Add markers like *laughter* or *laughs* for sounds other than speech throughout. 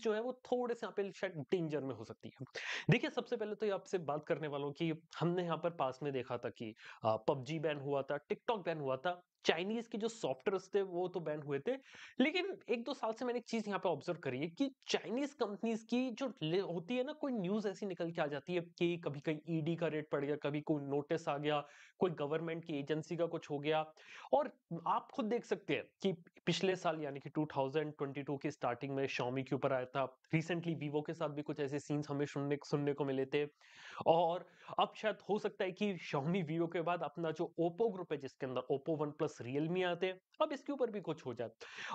जो है वो थोड़े से यहाँ पे शायद डेंजर में हो सकती है देखिए सबसे पहले तो ये आपसे बात करने वालों की हमने यहाँ पर पास में देखा था कि पबजी बैन हुआ था टिकटॉक बैन हुआ था चाइनीज के जो सॉफ्टवेयर थे वो तो बैन हुए थे लेकिन एक दो साल से मैंने एक चीज यहाँ पे ऑब्जर्व करी है कि चाइनीज कंपनीज की जो होती है ना कोई न्यूज ऐसी निकल के आ जाती है कि कभी कहीं ईडी का रेट पड़ गया कभी कोई नोटिस आ गया कोई गवर्नमेंट की एजेंसी का कुछ हो गया और आप खुद देख सकते हैं कि पिछले साल यानी कि टू की स्टार्टिंग में शॉमी के ऊपर आया था रिसेंटली वीवो के साथ भी कुछ ऐसे सीन्स हमें सुनने सुनने को मिले थे और अब शायद हो सकता है कि शॉमी वीवो के बाद अपना जो ओप्पो ग्रुप है जिसके अंदर ओप्पो वन प्लस रियलमी आते हैं अब इसके ऊपर भी कुछ हो जाए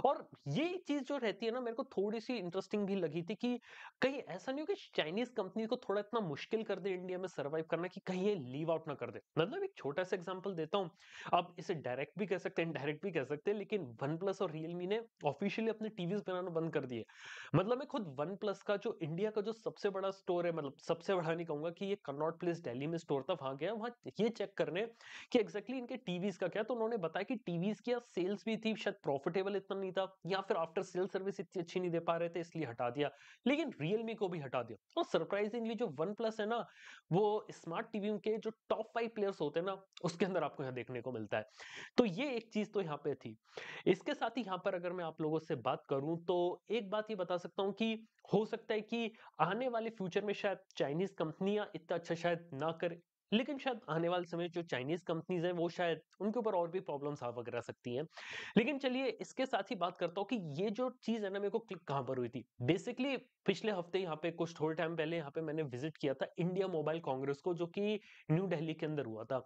और ये चीज जो रहती है ना मेरे को थोड़ी सी इंटरेस्टिंग भी लगी थी कि कहीं ऐसा नहीं हो कि चाइनीज कंपनी को थोड़ा इतना मुश्किल कर दे इंडिया में सर्वाइव करना कि कहीं ये लीव आउट ना कर दे मतलब एक छोटा सा एग्जाम्पल देता हूँ अब इसे डायरेक्ट भी कह सकते हैं इनडायरेक्ट भी कह सकते हैं लेकिन वन प्लस और रियलमी ने ऑफिशियली अपने टीवी बनाना बंद कर दिए मतलब मैं खुद वन प्लस का जो इंडिया का जो सबसे बड़ा स्टोर है मतलब सबसे बड़ा नहीं कहूंगा कि ये कन्नॉट प्लेस दिल्ली में स्टोर था वहां गया वहां ये चेक करने कि एग्जैक्टली इनके टीवीज का क्या तो उन्होंने बताया कि टीवीज की सेल्स भी थी शायद प्रॉफिटेबल इतना नहीं था या फिर आफ्टर सेल सर्विस इतनी अच्छी नहीं दे पा रहे थे इसलिए हटा दिया लेकिन रियलमी को भी हटा दिया और तो सरप्राइजिंगली जो वन प्लस है ना वो स्मार्ट टीवी के जो टॉप फाइव प्लेयर्स होते हैं ना उसके अंदर आपको यहाँ देखने को मिलता है तो ये एक चीज तो यहाँ पे थी इसके साथ ही यहाँ पर अगर मैं आप लोगों से बात करूं तो एक बात ये बता सकता हूँ कि हो सकता है कि आने वाले फ्यूचर में शायद चाइनीज कंपनियां इतना अच्छा शायद ना करे लेकिन शायद आने वाले समय जो चाइनीज कंपनीज हैं वो शायद उनके ऊपर और भी प्रॉब्लम आ वगैरह सकती हैं लेकिन चलिए इसके साथ ही बात करता हूँ कि ये जो चीज़ है ना मेरे को क्लिक कहाँ पर हुई थी बेसिकली पिछले हफ्ते यहाँ पे कुछ थोड़े टाइम पहले यहाँ पे मैंने विजिट किया था इंडिया मोबाइल कांग्रेस को जो कि न्यू दिल्ली के अंदर हुआ था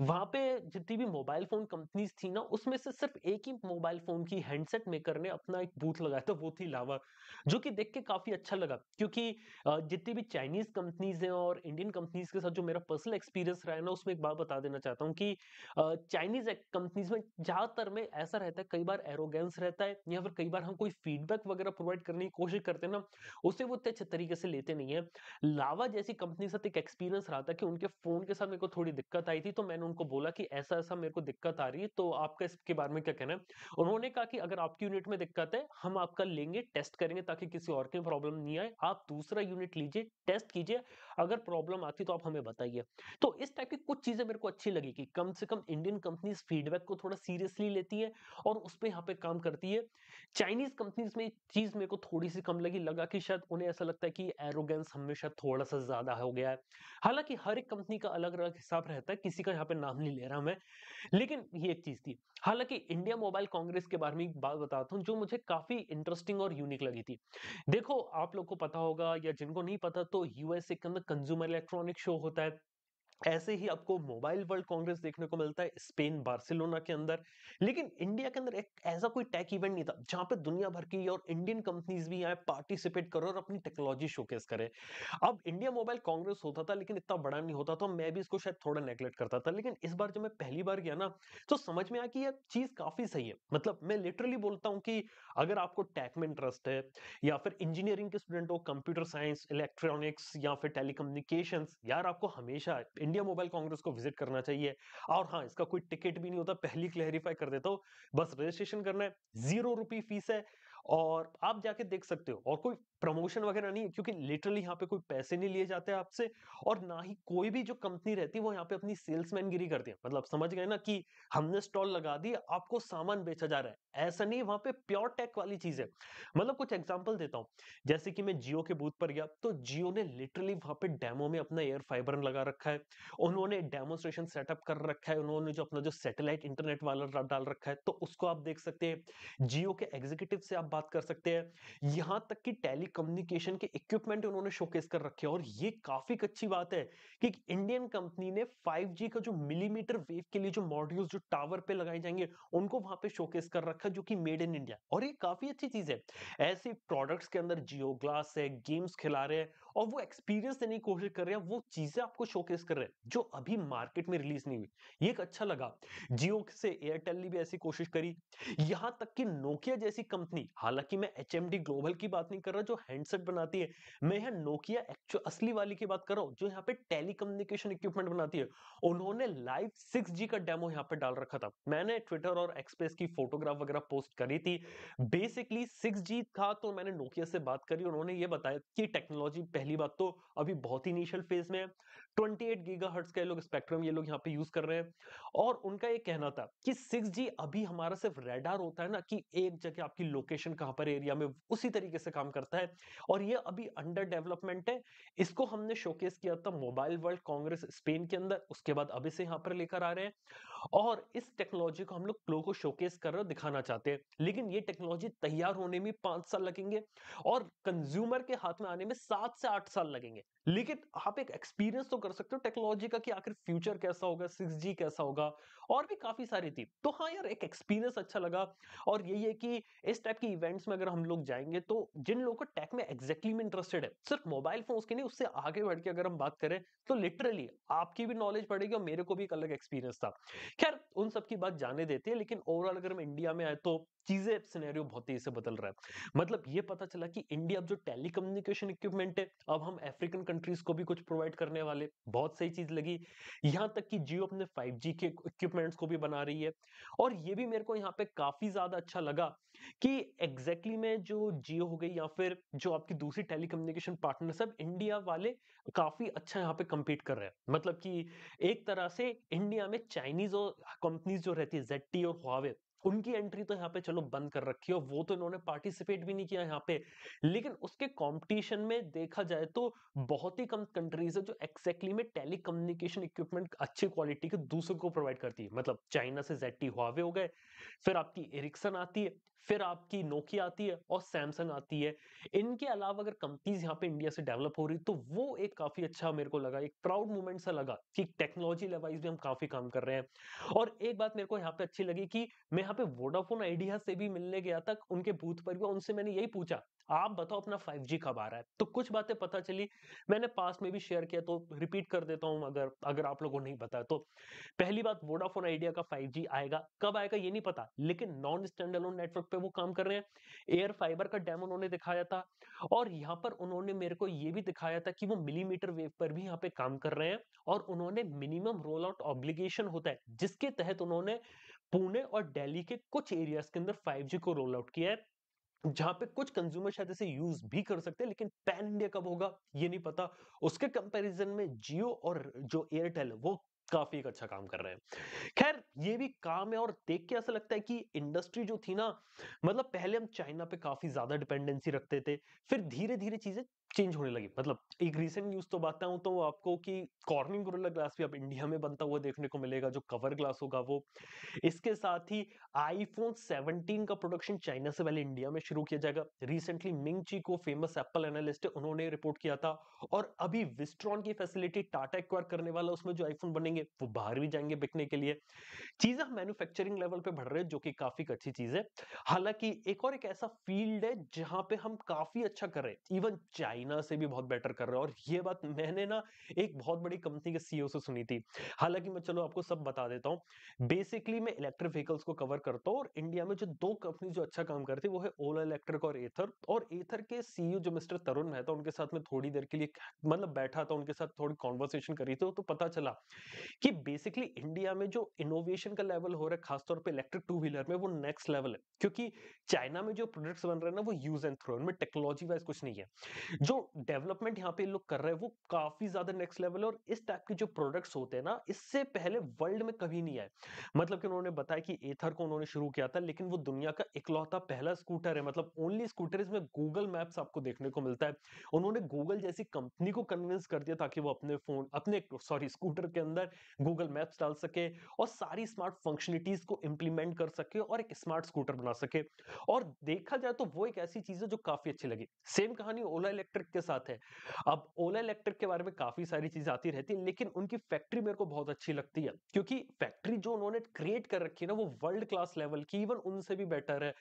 वहां पे जितनी भी मोबाइल फोन कंपनीज थी ना उसमें से सिर्फ एक ही मोबाइल फोन की हैंडसेट मेकर ने अपना एक बूथ लगाया था वो थी लावा जो कि देख के काफी अच्छा लगा क्योंकि जितनी भी चाइनीज कंपनीज हैं और इंडियन कंपनीज के साथ जो मेरा पर्सनल एक्सपीरियंस रहा है ना उसमें एक बात बता देना चाहता हूँ कि चाइनीज कंपनीज में ज़्यादातर में ऐसा रहता है कई बार एरोगेंस रहता है या फिर कई बार हम कोई फीडबैक वगैरह प्रोवाइड करने की कोशिश करते हैं ना उसे वो इतने अच्छे तरीके से लेते नहीं है लावा जैसी कंपनी के साथ एक एक्सपीरियंस रहा था कि उनके फ़ोन के साथ मेरे को थोड़ी दिक्कत आई थी तो मैंने उनको बोला कि ऐसा ऐसा मेरे को दिक्कत आ रही है तो आपका इसके बारे में क्या कहना है उन्होंने कहा कि अगर आपकी यूनिट में दिक्कत है हम आपका लेंगे टेस्ट करेंगे ताकि किसी और के प्रॉब्लम नहीं आए आप दूसरा यूनिट लीजिए टेस्ट कीजिए अगर प्रॉब्लम आती तो आप हमें बताइए तो इस टाइप की कुछ चीजें मेरे को अच्छी लगी कि कम से कम इंडियन कंपनीज फीडबैक को थोड़ा सीरियसली लेती है और उस पर यहाँ पे काम करती है चाइनीज कंपनीज में चीज मेरे को थोड़ी सी कम लगी लगा कि शायद उन्हें ऐसा लगता है कि एरोगेंस हमेशा थोड़ा सा ज्यादा हो गया है हालांकि हर एक कंपनी का अलग अलग हिसाब रहता है किसी का यहाँ पे नाम नहीं ले रहा मैं लेकिन ये एक चीज थी हालांकि इंडिया मोबाइल कांग्रेस के बारे में बात बताता हूँ जो मुझे काफी इंटरेस्टिंग और यूनिक लगी थी देखो आप लोग को पता होगा या जिनको नहीं पता तो यूएसए के अंदर कंज्यूमर इलेक्ट्रॉनिक शो होता है ऐसे ही आपको मोबाइल वर्ल्ड कांग्रेस देखने को मिलता है स्पेन बार्सिलोना के अंदर लेकिन इंडिया के अंदर एक ऐसा कोई टेक इवेंट नहीं था जहां पे दुनिया भर की और इंडियन कंपनीज भी आए पार्टिसिपेट करो और अपनी टेक्नोलॉजी शोकेस करें अब इंडिया मोबाइल कांग्रेस होता था लेकिन इतना बड़ा नहीं होता था मैं भी इसको शायद थोड़ा नेग्लेक्ट करता था लेकिन इस बार जब मैं पहली बार गया ना तो समझ में आया कि यह चीज काफी सही है मतलब मैं लिटरली बोलता हूँ कि अगर आपको टेक में इंटरेस्ट है या फिर इंजीनियरिंग के स्टूडेंट हो कंप्यूटर साइंस इलेक्ट्रॉनिक्स या फिर टेलीकम्युनिकेशन यार आपको हमेशा इंडिया मोबाइल कांग्रेस को विजिट करना चाहिए और हाँ इसका कोई टिकट भी नहीं होता पहली क्लैरिफाई कर देता हूँ बस रजिस्ट्रेशन करना है जीरो रुपी फीस है और आप जाके देख सकते हो और कोई प्रमोशन वगैरह नहीं क्योंकि लिटरली यहाँ पे कोई पैसे नहीं लिए जाते आपसे और ना ही कोई भी जो कंपनी रहती है वो यहाँ पे अपनी गिरी करती है मतलब समझ गए ना कि हमने स्टॉल लगा दी आपको सामान बेचा जा रहा है ऐसा नहीं वहां पे प्योर टेक वाली चीज है मतलब कुछ एग्जाम्पल देता हूँ जैसे कि मैं जियो के बूथ पर गया तो जियो ने लिटरली वहां पे डेमो में अपना एयर फाइबर लगा रखा है उन्होंने डेमोस्ट्रेशन सेटअप कर रखा है उन्होंने जो अपना जो सैटेलाइट इंटरनेट वाला डाल रखा है तो उसको आप देख सकते हैं जियो के एग्जीक्यूटिव से आप बात कर सकते हैं यहाँ तक कि टेली कम्युनिकेशन के इक्विपमेंट उन्होंने शोकेस कर रखे और ये काफी अच्छी बात है कि इंडियन कंपनी ने 5G का जो मिलीमीटर वेव के लिए जो मॉड्यूल्स जो टावर पे लगाए जाएंगे उनको वहां पे शोकेस कर रखा जो कि मेड इन इंडिया और ये काफी अच्छी चीज है ऐसे प्रोडक्ट्स के अंदर जियो ग्लास है गेम्स खिला रहे हैं और वो एक्सपीरियंस देने की कोशिश कर रहे हैं वो चीजें आपको शोकेस कर रहे हैं जो अभी मार्केट में रिलीज नहीं हुई ये एक अच्छा लगा जियो से एयरटेल ने भी ऐसी कोशिश करी यहां तक कि नोकिया जैसी कंपनी हालांकि मैं एच ग्लोबल की बात नहीं कर रहा जो हैंडसेट बनाती है मैं यहाँ नोकिया एक्चुअल असली वाली की बात कर रहा हूँ जो यहाँ पे टेलीकम्युनिकेशन इक्विपमेंट बनाती है उन्होंने लाइव सिक्स का डेमो यहाँ पे डाल रखा था मैंने ट्विटर और एक्सप्रेस की फोटोग्राफ वगैरह पोस्ट करी थी बेसिकली सिक्स था तो मैंने नोकिया से बात करी उन्होंने ये बताया कि टेक्नोलॉजी पहले पहली बात तो अभी बहुत ही इनिशियल फेज में है का ये लोग स्पेक्ट्रम ये लोग यहाँ पे यूज कर रहे हैं और उनका ये कहना था कि अभी हमारा सिर्फ रेडार होता है ना कि एक जगह आपकी लोकेशन कहाँ पर एरिया में उसी तरीके से काम करता है और ये अभी अंडर डेवलपमेंट है इसको हमने शोकेस किया था मोबाइल वर्ल्ड कांग्रेस स्पेन के अंदर उसके बाद अभी से यहाँ पर लेकर आ रहे हैं और इस टेक्नोलॉजी को हम लोग लोगों को शोकेस कर रहे दिखाना चाहते हैं लेकिन ये टेक्नोलॉजी तैयार होने में पांच साल लगेंगे और कंज्यूमर के हाथ में आने में सात से आठ साल लगेंगे लेकिन आप एक एक्सपीरियंस तो कर सकते हो टेक्नोलॉजी का कि आखिर फ्यूचर कैसा होगा सिक्स कैसा होगा और भी काफी सारी थी तो हाँ यार एक एक्सपीरियंस अच्छा लगा और यही है कि इस टाइप के इवेंट्स में अगर हम लोग जाएंगे तो जिन लोगों को टेक में एग्जैक्टली में इंटरेस्टेड है सिर्फ मोबाइल फोन के नहीं उससे आगे बढ़ के अगर हम बात करें तो लिटरली आपकी भी नॉलेज बढ़ेगी और मेरे को भी एक अलग एक्सपीरियंस था खैर उन सब की बात जाने देते हैं लेकिन ओवरऑल अगर हम इंडिया में आए तो चीजें सिनेरियो बहुत तेजी से बदल रहा है मतलब ये पता चला कि इंडिया अब जो टेलीकम्युनिकेशन इक्विपमेंट है अब हम अफ्रीकन कंट्रीज को भी कुछ प्रोवाइड करने वाले बहुत सही चीज लगी यहाँ तक कि जियो अपने फाइव के इक्विपमेंट्स को भी बना रही है और ये भी मेरे को यहाँ पे काफी ज्यादा अच्छा लगा कि एग्जैक्टली exactly में जो जियो हो गई या फिर जो आपकी दूसरी टेलीकम्युनिकेशन पार्टनर सब इंडिया वाले काफी अच्छा यहाँ पे कम्पीट कर रहे हैं मतलब कि एक तरह से इंडिया में चाइनीज और कंपनीज जो रहती है जेड और हुआवे उनकी एंट्री तो यहाँ पे चलो बंद कर रखी है वो तो इन्होंने पार्टिसिपेट भी नहीं किया यहाँ पे लेकिन उसके कंपटीशन में देखा जाए तो बहुत ही कम कंट्रीज है जो एक्सैक्टली में टेली कम्युनिकेशन इक्विपमेंट अच्छी क्वालिटी के दूसरों को प्रोवाइड करती है मतलब चाइना से जेट्टी हुआवे हो गए फिर आपकी एरिक्सन आती है फिर आपकी नोकिया आती है और सैमसंग आती है इनके अलावा अगर कंपनीज यहाँ पे इंडिया से डेवलप हो रही तो वो एक काफी अच्छा मेरे को लगा एक प्राउड मूवमेंट सा लगा कि टेक्नोलॉजी लेवाइज भी हम काफी काम कर रहे हैं और एक बात मेरे को यहाँ पे अच्छी लगी कि मैं यहाँ पे वोडाफोन आइडिया से भी मिलने गया था उनके बूथ पर भी उनसे मैंने यही पूछा आप बताओ अपना 5G कब आ रहा है तो कुछ बातें पता चली मैंने पास में भी शेयर किया तो रिपीट कर देता हूं अगर अगर आप लोगों को नहीं पता तो पहली बात वोडाफोन आइडिया का 5G आएगा कब आएगा ये नहीं पता लेकिन नॉन स्टैंडलोन नेटवर्क पे वो काम कर रहे हैं एयर फाइबर का डेमो उन्होंने दिखाया था और यहाँ पर उन्होंने मेरे को ये भी दिखाया था कि वो मिलीमीटर वेव पर भी यहाँ पे काम कर रहे हैं और उन्होंने मिनिमम रोल आउट ऑब्लिगेशन होता है जिसके तहत उन्होंने पुणे और दिल्ली के कुछ एरियाज के अंदर 5G को रोल आउट किया है जहां पे कुछ कंज्यूमर शायद इसे यूज भी कर सकते हैं लेकिन पैन इंडिया कब होगा ये नहीं पता उसके कंपैरिजन में जियो और जो एयरटेल है वो काफी एक अच्छा काम कर रहे हैं खैर ये भी काम है और देख के ऐसा लगता है कि इंडस्ट्री जो थी ना मतलब पहले हम चाइना पे काफी ज्यादा डिपेंडेंसी रखते थे फिर धीरे धीरे चीजें चेंज होने लगी मतलब एक रिसेंट न्यूज तो बताऊं तो आपको कि कॉर्निंग गोरिल्ला ग्लास भी अब इंडिया में बनता हुआ देखने को मिलेगा जो कवर ग्लास होगा वो इसके साथ ही आईफोन 17 का प्रोडक्शन चाइना से पहले इंडिया में शुरू किया जाएगा रिसेंटली मिंग ची को फेमस एप्पल एनालिस्ट है उन्होंने रिपोर्ट किया था और अभी विस्ट्रॉन की फैसिलिटी टाटा एक्वायर करने वाला उसमें जो आईफोन बनेंगे वो बाहर भी जाएंगे बिकने के लिए चीजें मैन्युफैक्चरिंग लेवल पे बढ़ रहे हैं जो कि काफी अच्छी चीज है हालांकि एक और एक ऐसा फील्ड है जहां पे हम काफी अच्छा कर रहे हैं इवन चाइना चाइना से भी बहुत बेटर कर रहे हैं और ये बात मैंने ना एक बहुत बड़ी कंपनी के सीईओ e से सुनी थी हालांकि मैं चलो आपको सब बता देता हूँ बेसिकली मैं इलेक्ट्रिक व्हीकल्स को कवर करता हूँ और इंडिया में जो दो कंपनी जो अच्छा काम करती वो है ओला इलेक्ट्रिक और एथर और एथर के सीईओ e जो मिस्टर तरुण मेहता उनके साथ में थोड़ी देर के लिए मतलब बैठा था उनके साथ थोड़ी कॉन्वर्सेशन करी थी तो पता चला कि बेसिकली इंडिया में जो इनोवेशन का लेवल हो रहा है खासतौर पर इलेक्ट्रिक टू व्हीलर में वो नेक्स्ट लेवल है क्योंकि चाइना में जो प्रोडक्ट्स बन रहे हैं ना वो यूज एंड थ्रो उनमें टेक्नोलॉजी वाइज कुछ नहीं है जो डेवलपमेंट यहाँ पे लोग कर रहे हैं वो काफी ज्यादा नेक्स्ट लेवल और इस टाइप के जो प्रोडक्ट्स होते हैं ना इससे पहले वर्ल्ड में कभी नहीं आए मतलब कि उन्होंने बताया कि एथर को उन्होंने शुरू किया था लेकिन वो दुनिया का इकलौता पहला स्कूटर है मतलब ओनली स्कूटर इसमें गूगल मैप्स आपको देखने को मिलता है उन्होंने गूगल जैसी कंपनी को कन्विंस कर दिया ताकि वो अपने फोन अपने सॉरी स्कूटर के अंदर गूगल मैप्स डाल सके और सारी स्मार्ट फंक्शनिटीज को इंप्लीमेंट कर सके और एक स्मार्ट स्कूटर बना सके और देखा जाए तो वो एक ऐसी चीज है जो काफी अच्छी लगी सेम कहानी ओला इलेक्ट्रिक इलेक्ट्रिक के साथ है अब ओला इलेक्ट्रिक के बारे में काफी सारी चीजें आती रहती है लेकिन उनकी फैक्ट्री मेरे को बहुत अच्छी लगती है क्योंकि फैक्ट्री जो उन्होंने क्रिएट कर रखी है ना वो वर्ल्ड क्लास लेवल की इवन उनसे भी बेटर है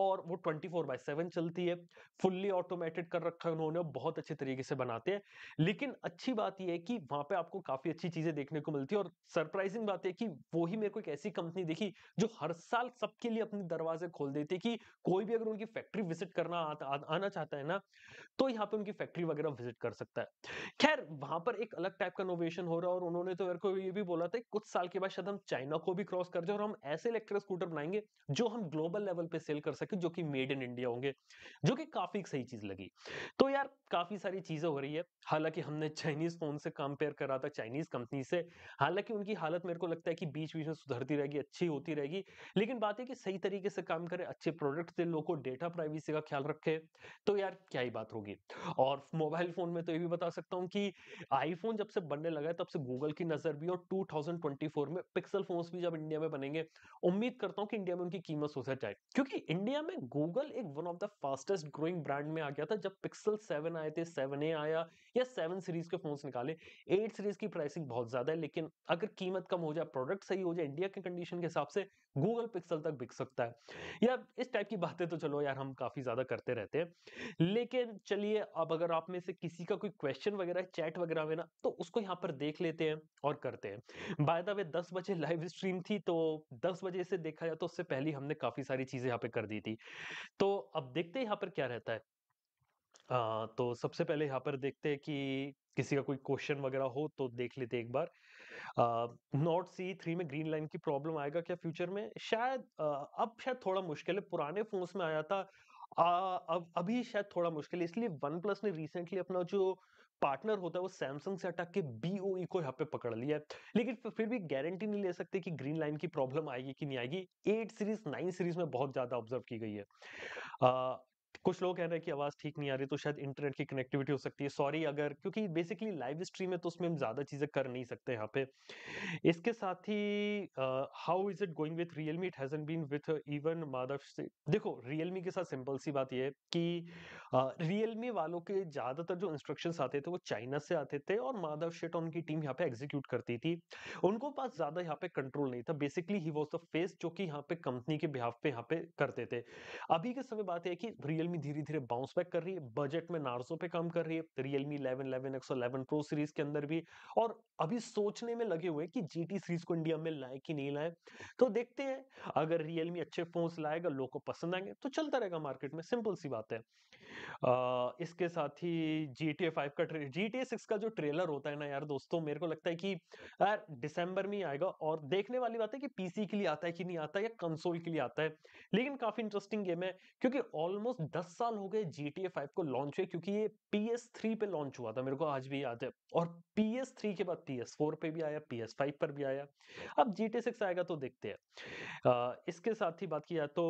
और वो ट्वेंटी फोर बाय सेवन चलती है फुल्ली ऑटोमेटेड कर रखा है उन्होंने बहुत अच्छे तरीके से बनाते हैं लेकिन अच्छी बात यह है कि वहां पे आपको काफी अच्छी चीजें देखने को मिलती है और सरप्राइजिंग बात है कि वो ही मेरे को एक ऐसी कंपनी देखी जो हर साल सबके लिए अपने दरवाजे खोल देती है कि कोई भी अगर उनकी फैक्ट्री विजिट करना आ, आ, आना चाहता है ना तो यहाँ पे उनकी फैक्ट्री वगैरह विजिट कर सकता है खैर वहां पर एक अलग टाइप का इनोवेशन हो रहा है और उन्होंने तो मेरे को ये भी बोला था कुछ साल के बाद शायद हम चाइना को भी क्रॉस कर जाए और हम ऐसे इलेक्ट्रिक स्कूटर बनाएंगे जो हम ग्लोबल लेवल पे सेल कर सके जो कि मेड इन इंडिया होंगे जो कि काफी सही चीज लगी तो यार काफी सारी चीजें हो रही है हालांकि हमने चाइनीज फोन से कंपेयर करा था चाइनीज कंपनी से हालांकि उनकी हालत मेरे को लगता है कि बीच बीच में सुधरती रहेगी अच्छी होती रहेगी लेकिन बात है कि सही तरीके से काम करें अच्छे प्रोडक्ट दे लोगों को डेटा प्राइवेसी का ख्याल रखे तो यार क्या ही बात होगी और *laughs* मोबाइल फोन में तो ये भी बता सकता हूँ कि आईफोन जब से बनने लगा है तब से गूगल की नजर भी और 2024 में पिक्सल फोन्स भी जब इंडिया में बनेंगे उम्मीद करता हूँ कि इंडिया में उनकी कीमत सोचा जाए क्योंकि इंडिया में गूगल एक one of the fastest growing brand में आ गया था जब पिक्सल सेवन आए थे सेवन ए आया या सेवन सीरीज के फोन्स निकाले एट सीरीज की प्राइसिंग बहुत ज्यादा है लेकिन अगर कीमत कम हो जाए प्रोडक्ट सही हो जाए इंडिया के कंडीशन के हिसाब से गूगल पिक्सल तक बिक सकता है या इस टाइप की बातें तो चलो यार हम काफी ज्यादा करते रहते हैं लेकिन चलिए अब अब अगर आप में से किसी का कोई क्वेश्चन वगैरह चैट वगैरह में ना तो उसको यहाँ पर देख लेते हैं और करते हैं बाय द वे दस बजे लाइव स्ट्रीम थी तो दस बजे से देखा जाए तो उससे पहले हमने काफी सारी चीजें यहाँ पे कर दी थी तो अब देखते हैं यहाँ पर क्या रहता है आ, तो सबसे पहले यहाँ पर देखते हैं कि किसी का कोई क्वेश्चन वगैरह हो तो देख लेते एक बार नॉट सी थ्री में ग्रीन लाइन की प्रॉब्लम आएगा क्या फ्यूचर में शायद uh, अब शायद थोड़ा मुश्किल है पुराने फोन्स में आया था अब अभी शायद थोड़ा मुश्किल है इसलिए वन प्लस ने रिसेंटली अपना जो पार्टनर होता है वो सैमसंग से अटक के बीओई e को यहाँ पे पकड़ लिया है लेकिन फिर भी गारंटी नहीं ले सकते कि ग्रीन लाइन की प्रॉब्लम आएगी कि नहीं आएगी एट सीरीज नाइन सीरीज में बहुत ज्यादा ऑब्जर्व की गई है कुछ लोग कह रहे हैं कि आवाज़ ठीक नहीं आ रही तो शायद इंटरनेट की कनेक्टिविटी हो सकती है सॉरी अगर क्योंकि बेसिकली लाइव स्ट्रीम है तो उसमें हम ज़्यादा चीज़ें कर नहीं सकते यहाँ पे इसके साथ ही how is it going with Realme it hasn't been with even Madhav से देखो रियल के साथ सिंपल सी बात यह है कि रियल uh, वालों के ज़्यादातर जो इंस्ट्रक्शन आते थे वो चाइना से आते थे और माधव शेट उनकी टीम यहाँ पे एग्जीक्यूट करती थी उनको पास ज़्यादा यहाँ पे कंट्रोल नहीं था बेसिकली ही वॉज द फेस जो कि यहाँ पे कंपनी के बिहाफ पे यहाँ पे करते थे अभी के समय बात है कि रियल रियलमी धीरे धीरे बाउंस बैक कर रही है बजट में नार्सो पे काम कर रही है रियलमी इलेवन इलेवन एक्सो इलेवन प्रो सीरीज के अंदर भी और अभी सोचने में लगे हुए कि जीटी सीरीज को इंडिया में लाए कि नहीं लाए तो देखते हैं अगर रियलमी अच्छे फोन लाएगा लोग को पसंद आएंगे तो चलता रहेगा मार्केट में सिंपल सी बात है आ, इसके साथ ही जी टी फाइव का जी टी सिक्स का जो ट्रेलर होता है ना यार दोस्तों मेरे को लगता है कि यार दिसंबर में ही आएगा और देखने वाली बात है कि पीसी के लिए आता है कि नहीं आता है या कंसोल के लिए आता है लेकिन काफी इंटरेस्टिंग गेम है क्योंकि ऑलमोस्ट दस साल हो गए जी टी ए फाइव को लॉन्च हुए क्योंकि ये पी एस थ्री पे लॉन्च हुआ था मेरे को आज भी याद है और पी एस थ्री के बाद पी एस फोर पे भी आया पी एस फाइव पर भी आया अब जी टी सिक्स आएगा तो देखते हैं इसके साथ ही बात की जाए तो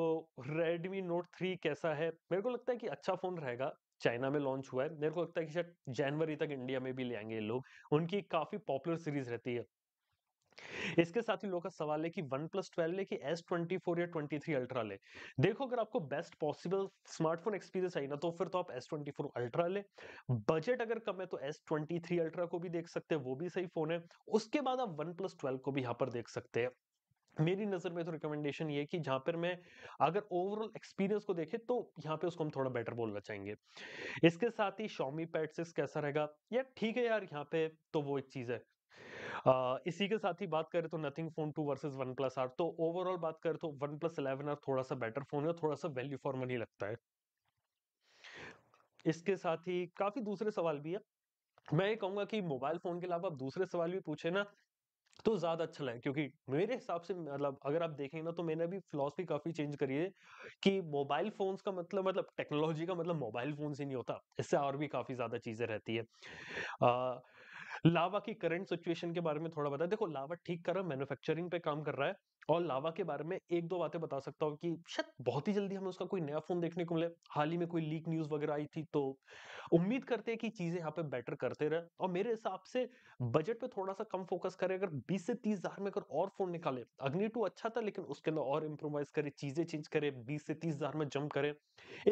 रेडमी नोट थ्री कैसा है मेरे को लगता है कि अच्छा फोन रहेगा चाइना में लॉन्च हुआ है मेरे को लगता है कि शायद जनवरी तक इंडिया में भी ले आएंगे लोग उनकी काफी पॉपुलर सीरीज रहती है इसके साथ ही लोगों का सवाल है कि वन प्लस ट्वेल्व ले कि एस ट्वेंटी फोर या ट्वेंटी थ्री अल्ट्रा ले देखो अगर आपको बेस्ट पॉसिबल स्मार्टफोन एक्सपीरियंस चाहिए ना तो फिर तो आप एस ट्वेंटी फोर अल्ट्रा ले बजट अगर कम है तो एस ट्वेंटी थ्री अल्ट्रा को भी देख सकते हैं वो भी सही फोन है उसके बाद आप वन प्लस ट्वेल्व को भी यहाँ पर देख सकते हैं मेरी नज़र में तो रिकमेंडेशन ये कि जहां पर मैं अगर ओवरऑल एक्सपीरियंस को देखे तो यहाँ पे उसको हम थोड़ा बेटर बोलना चाहेंगे इसके साथ ही शॉमी पैड सिक्स कैसा रहेगा या ठीक है यार यहाँ पे तो वो एक चीज़ है इसी के साथ ही बात करें तो Nothing phone two versus OnePlus R तो ओवरऑल बात करें तो वन प्लस इलेवन आर थोड़ा सा बेटर फोन है थोड़ा सा वैल्यू फॉर मनी लगता है इसके साथ ही काफी दूसरे सवाल भी है मैं ये कहूंगा कि मोबाइल फोन के अलावा आप दूसरे सवाल भी पूछे ना तो ज्यादा अच्छा लगे क्योंकि मेरे हिसाब से मतलब अगर आप देखेंगे ना तो मैंने भी फिलोसफी काफी चेंज करी है कि मोबाइल फोन्स का मतलब मतलब टेक्नोलॉजी का मतलब मोबाइल फोन से नहीं होता इससे और भी काफी ज्यादा चीजें रहती है आ, लावा की करंट सिचुएशन के बारे में थोड़ा बता देखो लावा ठीक कर रहा है मैन्युफैक्चरिंग पे काम कर रहा है और लावा के बारे में एक दो बातें बता सकता हूँ कि शायद बहुत ही जल्दी हमें उसका कोई नया फोन देखने को मिले हाल ही में कोई लीक न्यूज वगैरह आई थी तो उम्मीद करते हैं कि चीजें यहाँ पे बेटर करते रहे और मेरे हिसाब से बजट पे थोड़ा सा कम फोकस करें अगर बीस से तीस हजार में अगर और फोन निकाले अग्नि टू अच्छा था लेकिन उसके अंदर और इम्प्रोवाइज करे चीजें चेंज करे बीस से तीस हजार में जम करे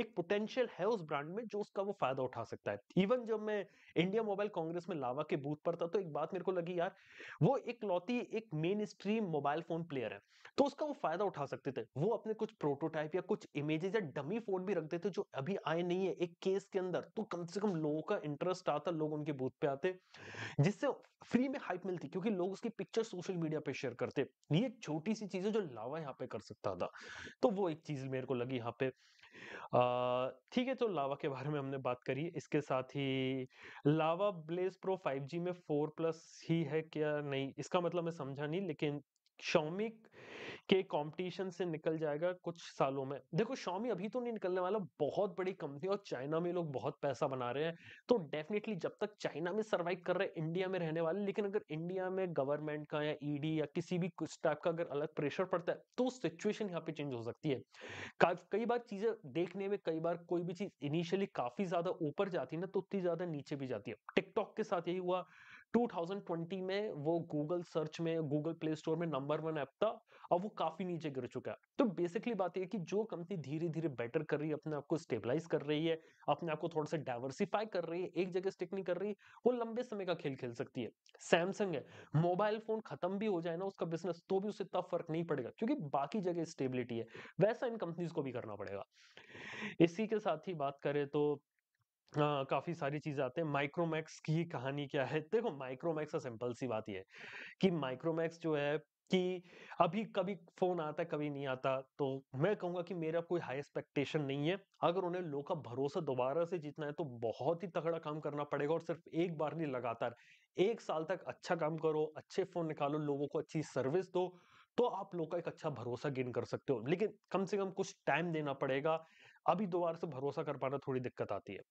एक पोटेंशियल है उस ब्रांड में जो उसका वो फायदा उठा सकता है इवन जब मैं इंडिया मोबाइल कांग्रेस में लावा के बूथ पर था तो एक बात मेरे को लगी यार वो एक लौती एक mainstream mobile phone player है तो उसका वो फायदा उठा सकते थे वो अपने कुछ प्रोटोटाइप या कुछ इमेजेस या डमी फोन भी रखते थे जो अभी आए नहीं है एक केस के अंदर तो कम से कम लोगों का इंटरेस्ट आता लोग उनके बूथ पे आते जिससे फ्री में हाइप मिलती क्योंकि लोग उसकी पिक्चर सोशल मीडिया पे शेयर करते ये छोटी सी चीज है जो लावा यहाँ पे कर सकता था तो वो एक चीज मेरे को लगी यहाँ पे ठीक है तो लावा के बारे में हमने बात करी इसके साथ ही लावा ब्लेज प्रो फाइव में फोर प्लस ही है क्या नहीं इसका मतलब मैं समझा नहीं लेकिन शॉमी के कंपटीशन से निकल जाएगा कुछ सालों में देखो शॉमी अभी तो नहीं निकलने वाला बहुत बड़ी कंपनी और चाइना में लोग बहुत पैसा बना रहे हैं तो डेफिनेटली जब तक चाइना में सर्वाइव कर रहे हैं इंडिया में रहने वाले लेकिन अगर इंडिया में गवर्नमेंट का या ईडी e या किसी भी कुछ टाइप का अगर अलग प्रेशर पड़ता है तो सिचुएशन यहाँ पे चेंज हो सकती है कई बार चीजें देखने में कई बार कोई भी चीज इनिशियली काफी ज्यादा ऊपर जाती है ना तो उतनी ज्यादा नीचे भी जाती है टिकटॉक के साथ यही हुआ 2020 में वो गूगल सर्च में गूगल प्ले स्टोर में नंबर वन ऐप था अब वो काफी नीचे गिर चुका है तो बेसिकली बात यह कि जो कंपनी धीरे धीरे बेटर कर रही है अपने आप को स्टेबलाइज कर रही है अपने आप को थोड़ा सा डाइवर्सिफाई कर रही है एक जगह स्टिक नहीं कर रही वो लंबे समय का खेल खेल सकती है सैमसंग है मोबाइल फोन खत्म भी हो जाए ना उसका बिजनेस तो भी उसे इतना फर्क नहीं पड़ेगा क्योंकि बाकी जगह स्टेबिलिटी है वैसा इन कंपनीज को भी करना पड़ेगा इसी के साथ ही बात करें तो आ, हाँ, काफी सारी चीजें आते हैं माइक्रोमैक्स की कहानी क्या है देखो माइक्रोमैक्स का सिंपल सी बात है कि माइक्रोमैक्स जो है कि अभी कभी फोन आता है कभी नहीं आता तो मैं कहूंगा कि मेरा कोई हाई एक्सपेक्टेशन नहीं है अगर उन्हें लोग का भरोसा दोबारा से जीतना है तो बहुत ही तगड़ा काम करना पड़ेगा और सिर्फ एक बार नहीं लगातार एक साल तक अच्छा काम करो अच्छे फोन निकालो लोगों को अच्छी सर्विस दो तो आप लोग का एक अच्छा भरोसा गेन कर सकते हो लेकिन कम से कम कुछ टाइम देना पड़ेगा अभी दोबारा से भरोसा कर पाना थोड़ी दिक्कत आती है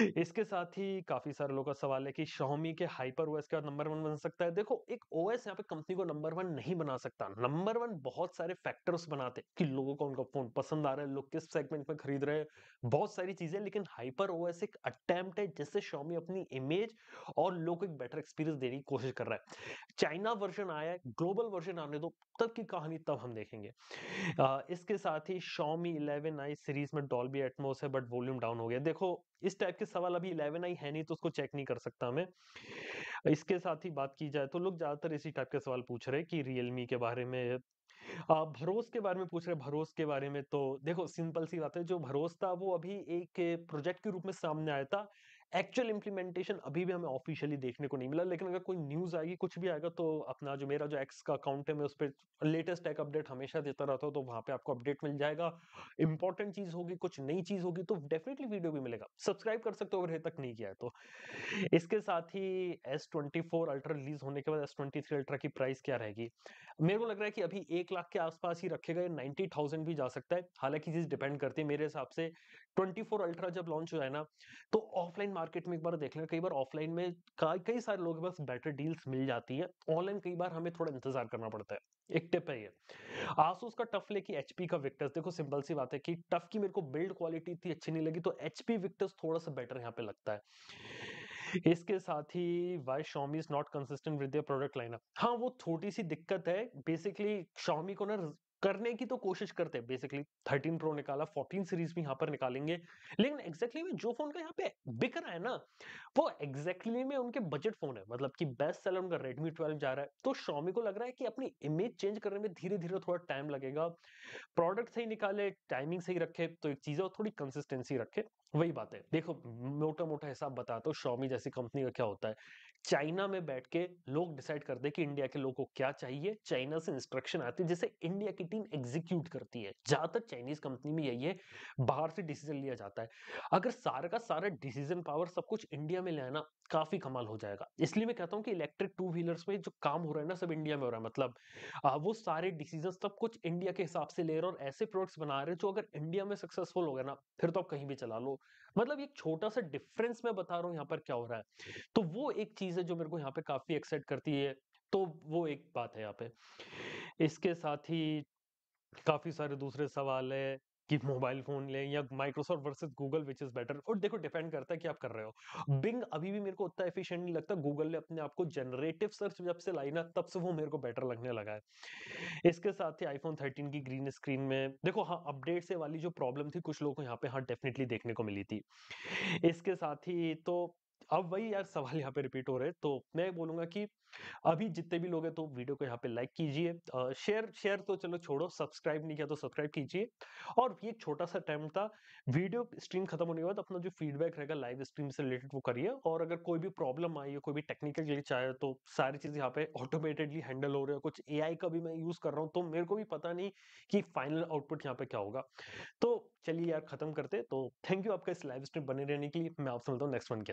इसके साथ ही काफी सारे लोगों का सवाल है कि शोमी के हाइपर ओएस क्या नंबर वन बन सकता है देखो एक ओएस यहाँ पे कंपनी को नंबर वन नहीं बना सकता नंबर वन बहुत सारे फैक्टर्स बनाते हैं कि लोगों को उनका फोन पसंद आ रहा है लोग किस सेगमेंट में खरीद रहे हैं बहुत सारी चीजें लेकिन हाइपर ओएस एक अटेम्प्ट है जिससे शोमी अपनी इमेज और लोग को एक बेटर एक्सपीरियंस देने की कोशिश कर रहा है चाइना वर्जन आया है ग्लोबल वर्जन आने दो तब की कहानी तब हम देखेंगे इसके साथ ही शोमी इलेवन आई सीरीज में डॉल्बी एटमोस है बट वॉल्यूम डाउन हो गया देखो इस टाइप के सवाल अभी इलेवन आई है नहीं तो उसको चेक नहीं कर सकता मैं इसके साथ ही बात की जाए तो लोग ज्यादातर इसी टाइप के सवाल पूछ रहे कि रियलमी के बारे में भरोस के बारे में पूछ रहे भरोस के बारे में तो देखो सिंपल सी बात है जो भरोस था वो अभी एक प्रोजेक्ट के रूप में सामने आया था एक्चुअल इंप्लीमेंटेशन अभी भी हमें ऑफिशियली देखने को नहीं मिला लेकिन अगर कोई न्यूज आएगी कुछ भी आएगा तो अपना जो मेरा जो एक्स का अकाउंट है मैं उस पर लेटेस्ट एक अपडेट हमेशा देता रहता हूँ तो वहां पे आपको अपडेट मिल जाएगा इंपॉर्टेंट चीज होगी कुछ नई चीज होगी तो डेफिनेटली वीडियो भी मिलेगा सब्सक्राइब कर सकते हो अगर तक नहीं किया है तो इसके साथ ही S twenty four ultra release होने के बाद एस ट्वेंटी थ्री अल्ट्रा की प्राइस क्या रहेगी मेरे को लग रहा है कि अभी एक लाख के आसपास ही रखेगा या नाइन्टी थाउजेंड भी जा सकता है हालांकि चीज डिपेंड करती है मेरे हिसाब से ट्वेंटी फोर अल्ट्रा जब लॉन्च हो जाए ना तो ऑफलाइन मार्केट में एक बार देख लेना कई बार ऑफलाइन में कई सारे लोगों के पास बेटर डील्स मिल जाती है ऑनलाइन कई बार हमें थोड़ा इंतजार करना पड़ता है एक टिप है ये आसूस का टफ लेके एचपी का विक्टर्स देखो सिंपल सी बात है कि टफ की मेरे को बिल्ड क्वालिटी इतनी अच्छी नहीं लगी तो एचपी विक्टर्स थोड़ा सा बेटर यहाँ पे लगता है इसके साथ ही why Xiaomi is not consistent with product lineup हाँ वो छोटी सी दिक्कत है बेसिकली शॉमी को ना करने की तो कोशिश करते हैं बेसिकली 13 प्रो निकाला 14 सीरीज भी यहाँ पर निकालेंगे लेकिन एग्जैक्टली exactly जो फोन का यहाँ पे बिक रहा है ना वो एग्जैक्टली exactly में उनके बजट फोन है मतलब कि बेस्ट सेलर उनका रेडमी ट्वेल्व जा रहा है तो शॉमी को लग रहा है कि अपनी इमेज चेंज करने में धीरे धीरे थोड़ा टाइम लगेगा प्रोडक्ट सही निकाले टाइमिंग सही रखे तो एक चीज है थोड़ी कंसिस्टेंसी रखे वही बात है देखो मोटा मोटा हिसाब बता तो शॉमी जैसी कंपनी का क्या होता है चाइना में बैठ के लोग डिसाइड करते हैं कि इंडिया के लोगों को क्या चाहिए चाइना से इंस्ट्रक्शन आती है जिसे इंडिया की टीम एग्जीक्यूट करती है ज्यादातर चाइनीज कंपनी में यही है बाहर से डिसीजन लिया जाता है अगर सारा का सारा डिसीजन पावर सब कुछ इंडिया में लेना काफी कमाल हो जाएगा इसलिए मैं कहता हूँ कि इलेक्ट्रिक टू व्हीलर्स में जो काम हो रहा है ना सब इंडिया में हो रहा है मतलब वो सारे डिसीजन सब कुछ इंडिया के हिसाब से ले रहे और ऐसे प्रोडक्ट्स बना रहे जो अगर इंडिया में सक्सेसफुल हो गए ना फिर तो आप कहीं भी चला लो मतलब एक छोटा सा डिफरेंस मैं बता रहा हूँ यहाँ पर क्या हो रहा है तो वो एक चीज है जो मेरे को यहाँ पे काफी एक्साइट करती है तो वो एक बात है यहाँ पे इसके साथ ही काफी सारे दूसरे सवाल है कि मोबाइल फोन लें या Microsoft versus Google which is better और देखो डिपेंड करता है कि आप कर रहे हो बिंग अभी भी मेरे को उतना एफिशिएंट नहीं लगता गूगल ने अपने आप को जनरेटिव सर्च जब से लाई ना तब से वो मेरे को बेटर लगने लगा है इसके साथ ही आईफोन थर्टीन की ग्रीन स्क्रीन में देखो हाँ अपडेट से वाली जो प्रॉब्लम थी कुछ लोगों को यहाँ पे हाँ डेफिनेटली देखने को मिली थी इसके साथ ही तो अब वही यार सवाल यहाँ पे रिपीट हो रहे हैं तो मैं बोलूंगा कि अभी जितने भी लोग हैं तो वीडियो को यहाँ पे लाइक कीजिए शेयर शेयर तो चलो छोड़ो सब्सक्राइब नहीं किया तो सब्सक्राइब कीजिए और ये छोटा सा टाइम था वीडियो स्ट्रीम खत्म होने के बाद अपना जो फीडबैक रहेगा लाइव स्ट्रीम से रिलेटेड वो करिए और अगर कोई भी प्रॉब्लम आई है कोई भी टेक्निकल ग्लिच आए तो सारी चीज यहाँ पे ऑटोमेटेडली हैंडल हो रहे हो कुछ ए का भी मैं यूज कर रहा हूँ तो मेरे को भी पता नहीं कि फाइनल आउटपुट यहाँ पे क्या होगा तो चलिए यार खत्म करते तो थैंक यू आपका इस लाइव स्ट्रीम बने रहने के लिए मैं आपसे मिलता हूँ नेक्स्ट वन के